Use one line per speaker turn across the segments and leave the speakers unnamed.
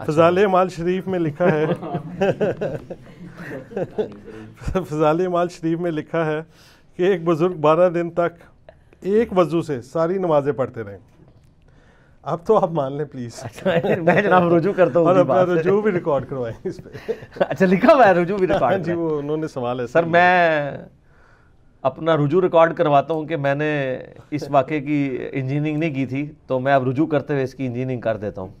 अच्छा। फजाल माल शरीफ में लिखा है
फजाल माल शरीफ में लिखा है कि एक बुज़ुर्ग बारह दिन तक एक वजू से सारी नमाजें पढ़ते रहे अब तो आप मान लें प्लीज़ अच्छा, मैं जनाब रुजू करता हूँ और अपना रुजू भी रिकॉर्ड करवाएं इस पे अच्छा लिखा हुआ है रुजू भी रिकॉर्ड हाँ जी वो उन्होंने सवाल है
सर मैं अपना रुजू रिकॉर्ड करवाता हूँ कि मैंने इस वाक्य की इंजीनियरिंग नहीं की थी तो मैं अब रुजू करते हुए इसकी इंजीनियरिंग कर देता हूँ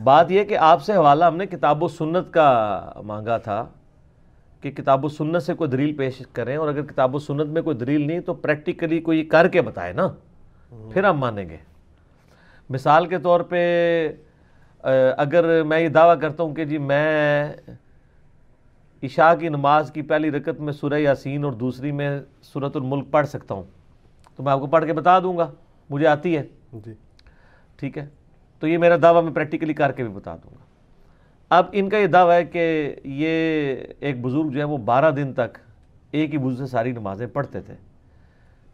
बात यह कि आपसे हवाला हमने किताब सुन्नत का मांगा था कि किताब सुन्नत से कोई दलील पेश करें और अगर किताब सुन्नत में कोई दलील नहीं तो प्रैक्टिकली कोई करके बताए ना फिर हम मानेंगे मिसाल के तौर पे अगर मैं ये दावा करता हूँ कि जी मैं इशा की नमाज की पहली रकत में सुरह यासीन और दूसरी में सूरत मुल्क पढ़ सकता हूँ तो मैं आपको पढ़ के बता दूंगा मुझे आती है जी ठीक है तो ये मेरा दावा मैं प्रैक्टिकली करके भी बता दूंगा अब इनका ये दावा है कि ये एक बुज़ुर्ग जो है वो बारह दिन तक एक ही बुजुर्ग से सारी नमाज़ें पढ़ते थे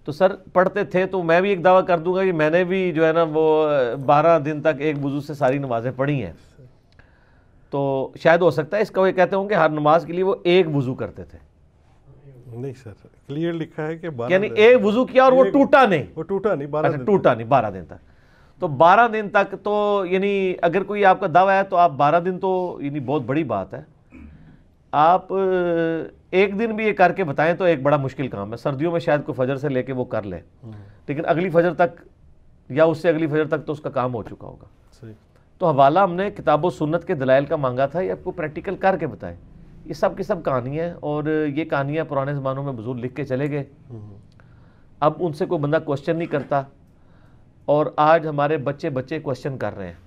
तो सर पढ़ते थे तो मैं भी एक दावा कर दूंगा कि मैंने भी जो है ना वो बारह दिन तक एक बुजुर्ग से सारी नमाज़ें पढ़ी हैं तो शायद हो सकता है इसका वो कहते होंगे हर नमाज के लिए वो एक वजू करते थे
नहीं सर क्लियर लिखा है कि यानी एक वजू किया और वो टूटा नहीं वो टूटा नहीं बारह अच्छा, टूटा नहीं बारह दिन तक
तो 12 दिन तक तो यानी अगर कोई आपका दावा है तो आप 12 दिन तो यानी बहुत बड़ी बात है आप एक दिन भी ये करके बताएं तो एक बड़ा मुश्किल काम है सर्दियों में शायद कोई फजर से लेके वो कर ले हम्म। लेकिन अगली फजर तक या उससे अगली फजर तक तो उसका काम हो चुका
होगा
तो हवाला हमने किताब सुन्नत के दलाइल का मांगा था ये आपको प्रैक्टिकल करके बताएं ये सब की सब कहानी है और ये कहानियाँ पुराने ज़मानों में बुजुर्ग लिख के चले गए हम्म। अब उनसे कोई बंदा क्वेश्चन नहीं करता और आज हमारे बच्चे बच्चे क्वेश्चन कर रहे हैं